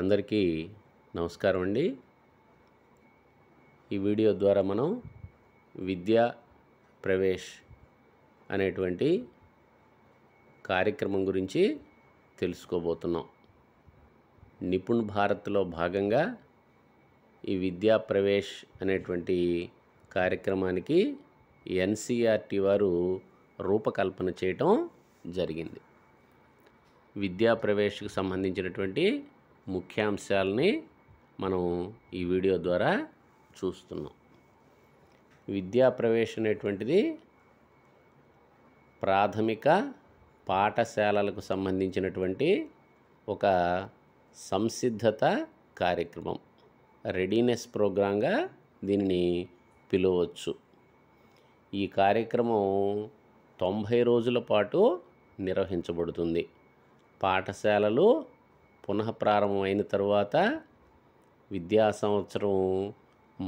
అందరికీ నమస్కారం అండి ఈ వీడియో ద్వారా మనం విద్యా ప్రవేశ్ అనేటువంటి కార్యక్రమం గురించి తెలుసుకోబోతున్నాం నిపుణ్ భారత్లో భాగంగా ఈ విద్యా ప్రవేశ్ అనేటువంటి కార్యక్రమానికి ఎన్సిఆర్టీ వారు రూపకల్పన చేయటం జరిగింది విద్యా ప్రవేశ్కు సంబంధించినటువంటి ముఖ్యాంశాలని మనం ఈ వీడియో ద్వారా చూస్తున్నాం విద్యా ప్రవేశం అనేటువంటిది ప్రాథమిక పాఠశాలలకు సంబంధించినటువంటి ఒక సంసిద్ధత కార్యక్రమం రెడీనెస్ ప్రోగ్రాంగా దీనిని పిలవచ్చు ఈ కార్యక్రమం తొంభై రోజుల పాటు నిర్వహించబడుతుంది పాఠశాలలు పునః ప్రారంభమైన తరువాత విద్యా సంవత్సరం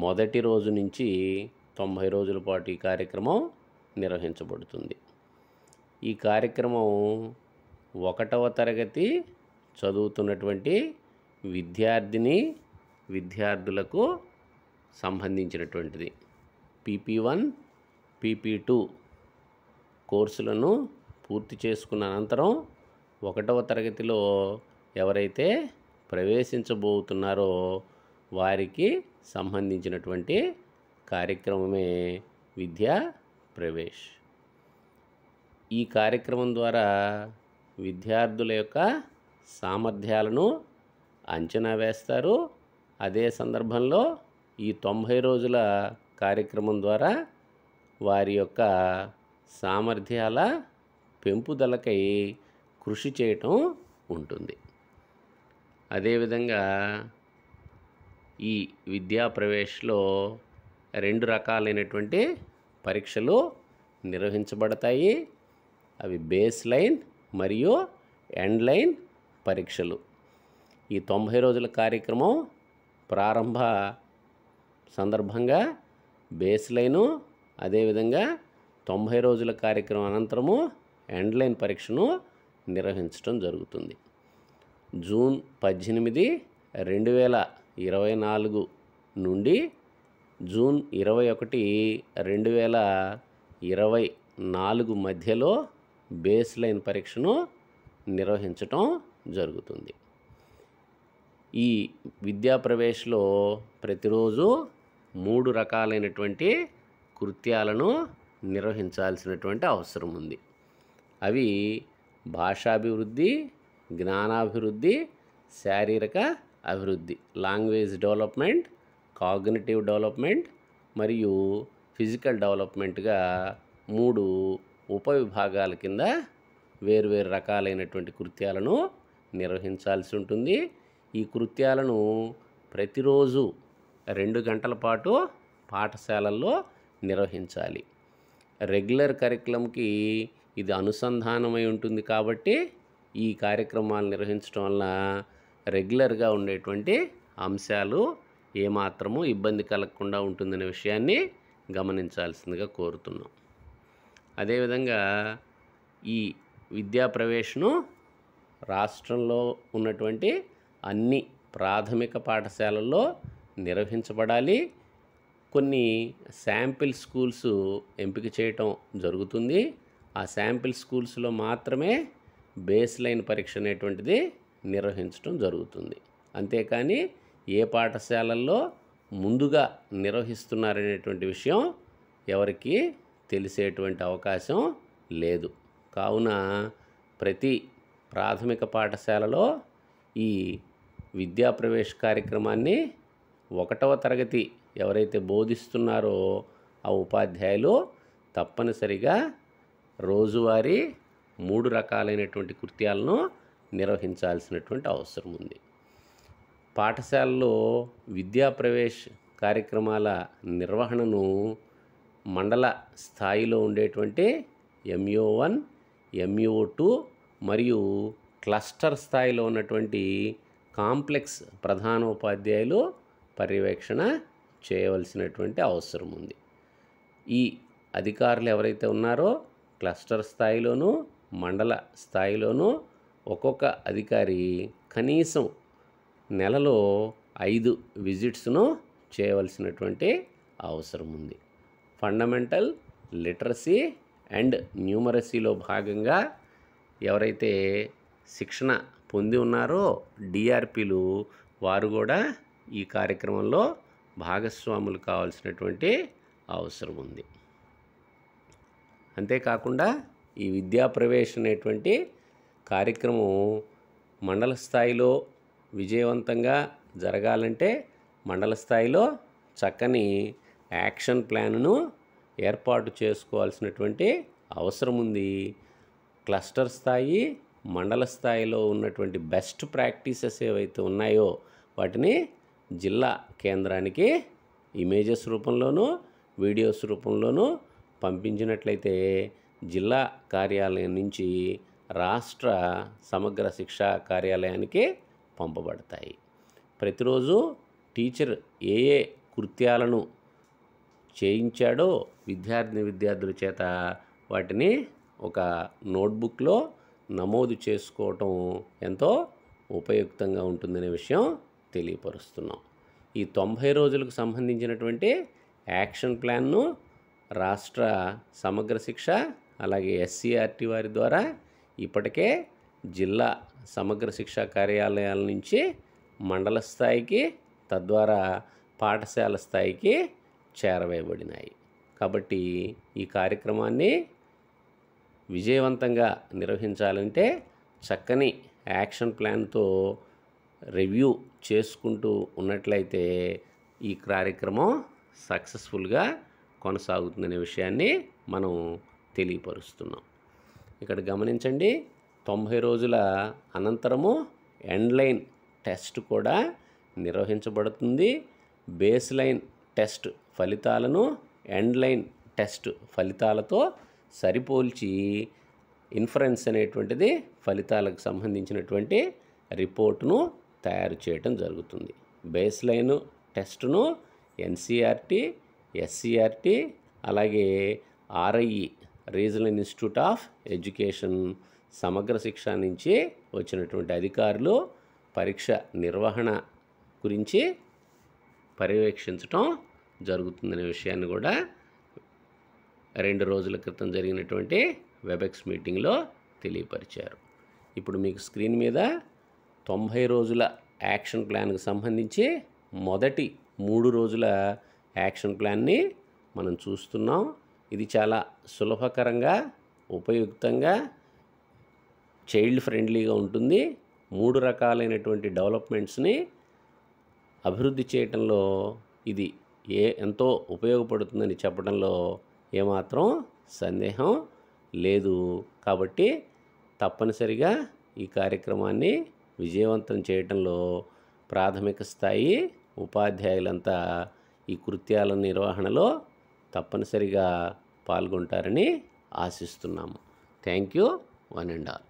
మొదటి రోజు నుంచి తొంభై రోజుల పాటు ఈ కార్యక్రమం నిర్వహించబడుతుంది ఈ కార్యక్రమం ఒకటవ తరగతి చదువుతున్నటువంటి విద్యార్థిని విద్యార్థులకు సంబంధించినటువంటిది పీపీ వన్ పీపీ టూ కోర్సులను పూర్తి చేసుకున్న అనంతరం ఒకటవ తరగతిలో ఎవరైతే ప్రవేశించబోతున్నారో వారికి సంబంధించినటువంటి కార్యక్రమమే విద్యా ప్రవేశ్ ఈ కార్యక్రమం ద్వారా విద్యార్థుల యొక్క సామర్థ్యాలను అంచనా వేస్తారు అదే సందర్భంలో ఈ తొంభై రోజుల కార్యక్రమం ద్వారా వారి యొక్క సామర్థ్యాల పెంపుదలకై కృషి చేయటం ఉంటుంది అదేవిధంగా ఈ విద్యా ప్రవేశ్లో రెండు రకాలైనటువంటి పరీక్షలు నిర్వహించబడతాయి అవి బేస్ లైన్ మరియు ఎండ్ లైన్ పరీక్షలు ఈ తొంభై రోజుల కార్యక్రమం ప్రారంభ సందర్భంగా బేస్ లైను అదేవిధంగా తొంభై రోజుల కార్యక్రమం అనంతరము ఎండ్ లైన్ పరీక్షను నిర్వహించడం జరుగుతుంది జూన్ పద్దెనిమిది రెండు వేల ఇరవై నాలుగు నుండి జూన్ ఇరవై ఒకటి రెండు వేల ఇరవై నాలుగు మధ్యలో బేస్ లైన్ పరీక్షను నిర్వహించటం జరుగుతుంది ఈ విద్యా ప్రవేశంలో ప్రతిరోజు మూడు రకాలైనటువంటి కృత్యాలను నిర్వహించాల్సినటువంటి అవసరం ఉంది అవి భాషాభివృద్ధి జ్ఞానాభివృద్ధి శారీరక అభివృద్ధి లాంగ్వేజ్ డెవలప్మెంట్ కాగ్నిటివ్ డెవలప్మెంట్ మరియు ఫిజికల్ డెవలప్మెంట్గా మూడు ఉపవిభాగాల కింద వేరువేరు రకాలైనటువంటి కృత్యాలను నిర్వహించాల్సి ఉంటుంది ఈ కృత్యాలను ప్రతిరోజు రెండు గంటల పాటు పాఠశాలల్లో నిర్వహించాలి రెగ్యులర్ కరికులంకి ఇది అనుసంధానమై ఉంటుంది కాబట్టి ఈ కార్యక్రమాలు నిర్వహించడం వల్ల రెగ్యులర్గా ఉండేటువంటి అంశాలు ఏమాత్రము ఇబ్బంది కలగకుండా ఉంటుందనే విషయాన్ని గమనించాల్సిందిగా కోరుతున్నాం అదేవిధంగా ఈ విద్యా ప్రవేశను రాష్ట్రంలో ఉన్నటువంటి అన్ని ప్రాథమిక పాఠశాలల్లో నిర్వహించబడాలి కొన్ని శాంపిల్ స్కూల్స్ ఎంపిక చేయటం జరుగుతుంది ఆ శాంపిల్ స్కూల్స్లో మాత్రమే బేస్ లైన్ పరీక్ష అనేటువంటిది నిర్వహించడం జరుగుతుంది అంతేకాని ఏ పాఠశాలల్లో ముందుగా నిర్వహిస్తున్నారనేటువంటి విషయం ఎవరికి తెలిసేటువంటి అవకాశం లేదు కావున ప్రతి ప్రాథమిక పాఠశాలలో ఈ విద్యా ప్రవేశ కార్యక్రమాన్ని ఒకటవ తరగతి ఎవరైతే బోధిస్తున్నారో ఆ ఉపాధ్యాయులు తప్పనిసరిగా రోజువారీ మూడు రకాలైనటువంటి కృత్యాలను నిర్వహించాల్సినటువంటి అవసరం ఉంది పాఠశాలలో విద్యా ప్రవేశ కార్యక్రమాల నిర్వహణను మండల స్థాయిలో ఉండేటువంటి ఎంయో వన్ ఎంయో టూ మరియు క్లస్టర్ స్థాయిలో ఉన్నటువంటి కాంప్లెక్స్ ప్రధానోపాధ్యాయులు పర్యవేక్షణ చేయవలసినటువంటి అవసరం ఉంది ఈ అధికారులు ఎవరైతే ఉన్నారో క్లస్టర్ స్థాయిలోనూ మండల స్థాయిలోనూ ఒక్కొక్క అధికారి కనీసం నెలలో ఐదు విజిట్స్ను చేయవలసినటువంటి అవసరం ఉంది ఫండమెంటల్ లిటరసీ అండ్ న్యూమరసీలో భాగంగా ఎవరైతే శిక్షణ పొంది ఉన్నారో డిఆర్పీలు వారు కూడా ఈ కార్యక్రమంలో భాగస్వాములు కావాల్సినటువంటి అవసరం ఉంది అంతేకాకుండా ఈ విద్యా ప్రవేశ అనేటువంటి కార్యక్రమం మండల స్థాయిలో విజయవంతంగా జరగాలంటే మండల స్థాయిలో చక్కని యాక్షన్ ప్లాన్ను ఏర్పాటు చేసుకోవాల్సినటువంటి అవసరం ఉంది క్లస్టర్ స్థాయి మండల స్థాయిలో ఉన్నటువంటి బెస్ట్ ప్రాక్టీసెస్ ఏవైతే ఉన్నాయో వాటిని జిల్లా కేంద్రానికి ఇమేజెస్ రూపంలోనూ వీడియోస్ రూపంలోనూ పంపించినట్లయితే జిల్లా కార్యాలయం నుంచి రాష్ట్ర సమగ్ర శిక్షా కార్యాలయానికి పంపబడతాయి ప్రతిరోజు టీచర్ ఏ ఏ కృత్యాలను చేయించాడో విద్యార్థిని విద్యార్థుల చేత వాటిని ఒక నోట్బుక్లో నమోదు చేసుకోవటం ఎంతో ఉపయుక్తంగా ఉంటుందనే విషయం తెలియపరుస్తున్నాం ఈ తొంభై రోజులకు సంబంధించినటువంటి యాక్షన్ ప్లాన్ను రాష్ట్ర సమగ్ర శిక్ష అలాగే ఎస్సీఆర్టీ వారి ద్వారా ఇప్పటికే జిల్లా సమగ్ర శిక్షా కార్యాలయాల నుంచి మండల స్థాయికి తద్వారా పాఠశాల స్థాయికి చేరవేయబడినాయి కాబట్టి ఈ కార్యక్రమాన్ని విజయవంతంగా నిర్వహించాలంటే చక్కని యాక్షన్ ప్లాన్తో రివ్యూ చేసుకుంటూ ఉన్నట్లయితే ఈ కార్యక్రమం సక్సెస్ఫుల్గా కొనసాగుతుందనే విషయాన్ని మనం తెలియపరుస్తున్నాం ఇక్కడ గమనించండి తొంభై రోజుల అనంతరము ఎండ్లైన్ టెస్ట్ కూడా నిర్వహించబడుతుంది బేస్ లైన్ టెస్ట్ ఫలితాలను ఎండ్లైన్ టెస్ట్ ఫలితాలతో సరిపోల్చి ఇన్ఫరెన్స్ అనేటువంటిది ఫలితాలకు సంబంధించినటువంటి రిపోర్టును తయారు చేయటం జరుగుతుంది బేస్ లైన్ టెస్ట్ను ఎన్సీఆర్టీ ఎస్సీఆర్టీ అలాగే RIE regional institute of education Samagra Shiksha నుంచి వచ్చినటువంటి అధికారులు పరీక్ష నిర్వహణ గురించి పర్యవేక్షించటం జరుగుతుందనే విషయాన్ని కూడా రెండు రోజుల క్రితం జరిగినటువంటి వెబెక్స్ మీటింగ్లో తెలియపరిచారు ఇప్పుడు మీకు స్క్రీన్ మీద తొంభై రోజుల యాక్షన్ ప్లాన్కి సంబంధించి మొదటి మూడు రోజుల యాక్షన్ ప్లాన్ని మనం చూస్తున్నాం ఇది చాలా సులభకరంగా ఉపయుక్తంగా చైల్డ్ ఫ్రెండ్లీగా ఉంటుంది మూడు రకాలైనటువంటి డెవలప్మెంట్స్ని అభివృద్ధి చేయటంలో ఇది ఏ ఎంతో ఉపయోగపడుతుందని చెప్పడంలో ఏమాత్రం సందేహం లేదు కాబట్టి తప్పనిసరిగా ఈ కార్యక్రమాన్ని విజయవంతం చేయటంలో ప్రాథమిక స్థాయి ఉపాధ్యాయులంతా ఈ కృత్యాల నిర్వహణలో తప్పనిసరిగా పాల్గొంటారని ఆశిస్తున్నాము thank you one and all